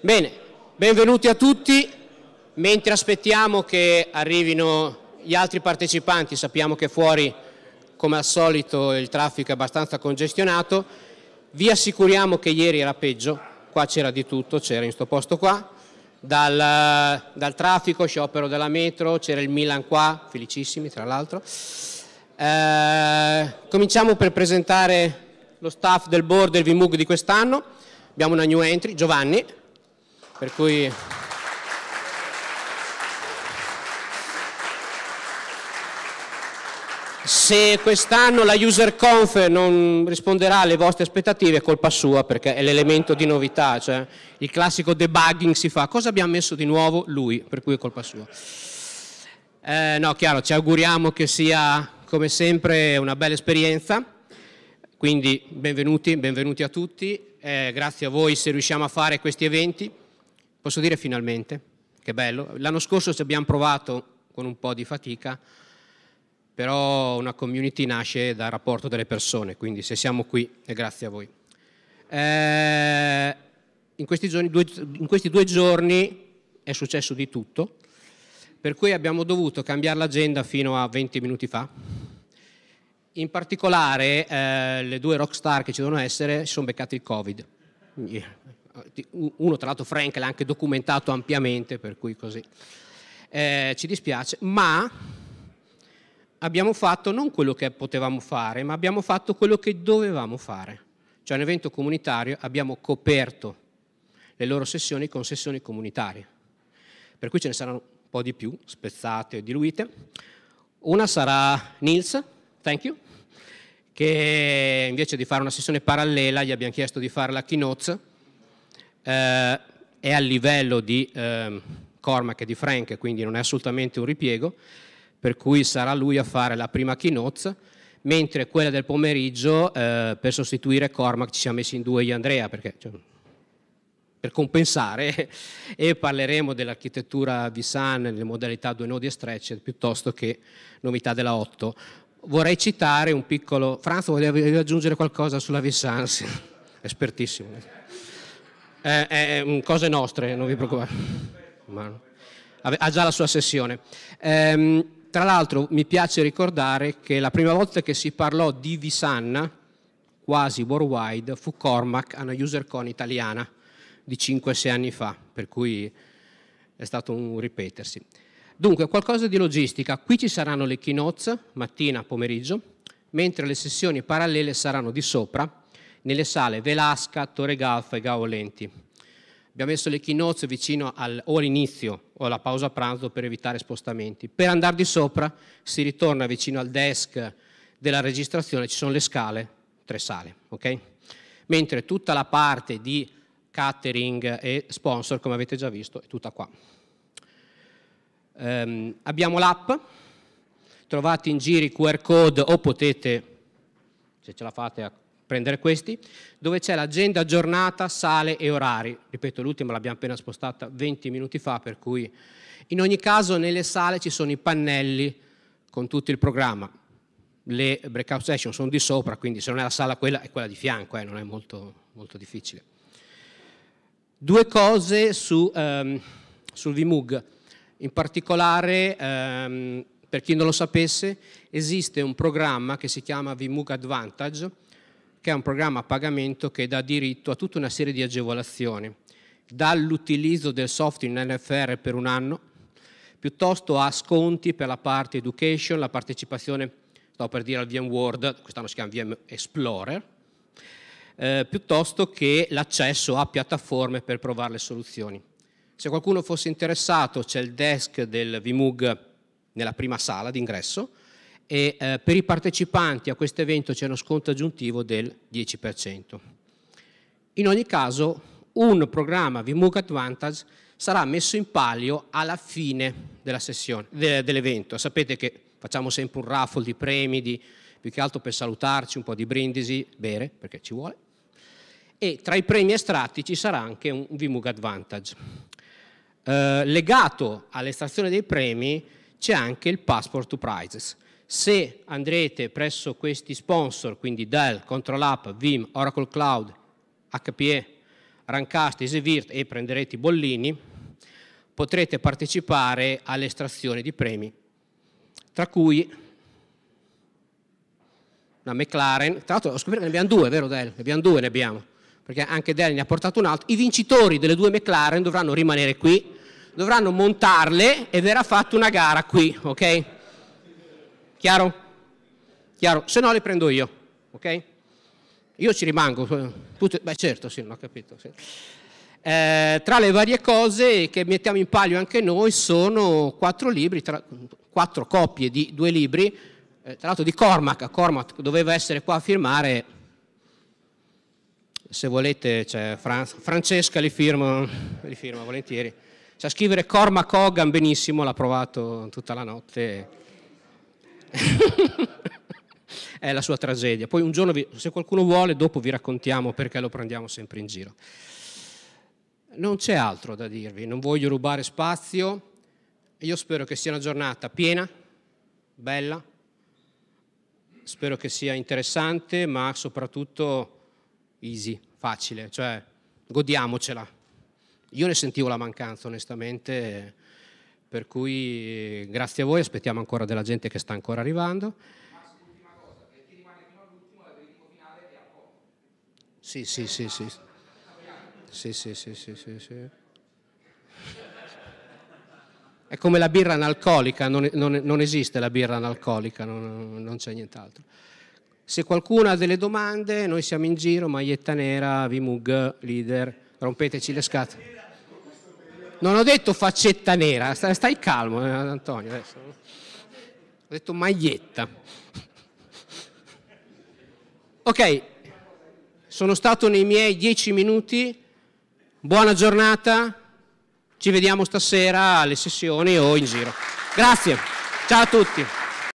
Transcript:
Bene, benvenuti a tutti. Mentre aspettiamo che arrivino gli altri partecipanti, sappiamo che fuori, come al solito, il traffico è abbastanza congestionato, vi assicuriamo che ieri era peggio, qua c'era di tutto, c'era in sto posto qua, dal, dal traffico, sciopero della metro, c'era il Milan qua, felicissimi tra l'altro. Eh, cominciamo per presentare lo staff del board del VMUG di quest'anno. Abbiamo una new entry, Giovanni, per cui... Se quest'anno la user conf non risponderà alle vostre aspettative è colpa sua perché è l'elemento di novità, cioè il classico debugging si fa, cosa abbiamo messo di nuovo? Lui, per cui è colpa sua. Eh, no, chiaro, ci auguriamo che sia come sempre una bella esperienza, quindi benvenuti, benvenuti a tutti, eh, grazie a voi se riusciamo a fare questi eventi. Posso dire finalmente, che bello. L'anno scorso ci abbiamo provato con un po' di fatica, però una community nasce dal rapporto delle persone, quindi se siamo qui è grazie a voi. Eh, in, questi giorni, due, in questi due giorni è successo di tutto, per cui abbiamo dovuto cambiare l'agenda fino a 20 minuti fa. In particolare eh, le due rockstar che ci devono essere si sono beccate il Covid uno tra l'altro Frank l'ha anche documentato ampiamente, per cui così eh, ci dispiace, ma abbiamo fatto non quello che potevamo fare, ma abbiamo fatto quello che dovevamo fare, cioè un evento comunitario abbiamo coperto le loro sessioni con sessioni comunitarie, per cui ce ne saranno un po' di più, spezzate e diluite. Una sarà Nils, thank you, che invece di fare una sessione parallela gli abbiamo chiesto di fare la keynote eh, è a livello di eh, Cormac e di Frank, quindi non è assolutamente un ripiego, per cui sarà lui a fare la prima keynote, mentre quella del pomeriggio eh, per sostituire Cormac ci siamo messi in due io e Andrea, perché, cioè, per compensare, e parleremo dell'architettura VSAN, le modalità due nodi e stretch, piuttosto che novità della 8 vorrei citare un piccolo... Franzo, volevi aggiungere qualcosa sulla Vissans? Espertissimo eh, eh, cose nostre, non vi preoccupate. Ma, ha già la sua sessione. Ehm, tra l'altro mi piace ricordare che la prima volta che si parlò di Visanna, quasi worldwide, fu Cormac a una UserCon italiana di 5-6 anni fa, per cui è stato un ripetersi. Dunque, qualcosa di logistica. Qui ci saranno le keynotes mattina, pomeriggio, mentre le sessioni parallele saranno di sopra nelle sale Velasca, Torre Galfa e Gaolenti. Abbiamo messo le keynotes vicino al, o all'inizio o alla pausa pranzo per evitare spostamenti. Per andare di sopra si ritorna vicino al desk della registrazione, ci sono le scale, tre sale, ok? Mentre tutta la parte di catering e sponsor, come avete già visto, è tutta qua. Um, abbiamo l'app, trovate in giro i QR code o potete, se ce la fate, prendere questi, dove c'è l'agenda giornata, sale e orari. Ripeto, l'ultima l'abbiamo appena spostata 20 minuti fa, per cui in ogni caso nelle sale ci sono i pannelli con tutto il programma. Le breakout session sono di sopra, quindi se non è la sala quella è quella di fianco, eh, non è molto, molto, difficile. Due cose su, ehm, sul VMUG. In particolare, ehm, per chi non lo sapesse, esiste un programma che si chiama VMUG Advantage, che è un programma a pagamento che dà diritto a tutta una serie di agevolazioni, dall'utilizzo del software in NFR per un anno, piuttosto a sconti per la parte education, la partecipazione, sto per dire al VMworld, quest'anno si chiama VM Explorer, eh, piuttosto che l'accesso a piattaforme per provare le soluzioni. Se qualcuno fosse interessato c'è il desk del VMUG nella prima sala d'ingresso, e eh, per i partecipanti a questo evento c'è uno sconto aggiuntivo del 10%. In ogni caso un programma VMUG Advantage sarà messo in palio alla fine dell'evento. Sapete che facciamo sempre un raffle di premi, di, più che altro per salutarci, un po' di brindisi, bere perché ci vuole. E tra i premi estratti ci sarà anche un VMUG Advantage. Eh, legato all'estrazione dei premi c'è anche il Passport to Prizes se andrete presso questi sponsor, quindi Dell, Control App, Vim, Oracle Cloud, HPE, Rancast, Esevirt e prenderete i bollini, potrete partecipare all'estrazione di premi, tra cui la McLaren, tra l'altro ho scoperto che ne abbiamo due, vero Dell? Ne abbiamo due, ne abbiamo, perché anche Dell ne ha portato un altro. I vincitori delle due McLaren dovranno rimanere qui, dovranno montarle e verrà fatta una gara qui, ok? Chiaro? Chiaro? Se no le prendo io, ok? Io ci rimango. Eh, tutte, beh certo, sì, non ho capito. Sì. Eh, tra le varie cose che mettiamo in palio anche noi sono quattro libri, tra, quattro coppie di due libri, eh, tra l'altro di Cormac. Cormac doveva essere qua a firmare, se volete, cioè, Fran- Francesca li firma, li firma volentieri. Cioè, scrivere Cormac Hogan benissimo, l'ha provato tutta la notte. è la sua tragedia. Poi un giorno, vi, se qualcuno vuole, dopo vi raccontiamo perché lo prendiamo sempre in giro. Non c'è altro da dirvi, non voglio rubare spazio. Io spero che sia una giornata piena, bella, spero che sia interessante, ma soprattutto easy, facile, cioè godiamocela. Io ne sentivo la mancanza, onestamente per cui eh, grazie a voi, aspettiamo ancora della gente che sta ancora arrivando. Sì, sì, sì, sì. Sì, sì, sì, sì, sì, sì. È come la birra analcolica, non, non, non esiste la birra analcolica, non, non c'è nient'altro. Se qualcuno ha delle domande, noi siamo in giro, maglietta nera, v leader, rompeteci le scatole. Non ho detto faccetta nera, stai calmo eh, Antonio adesso. Ho detto maglietta. Ok, sono stato nei miei dieci minuti, buona giornata, ci vediamo stasera alle sessioni o in giro. Grazie, ciao a tutti.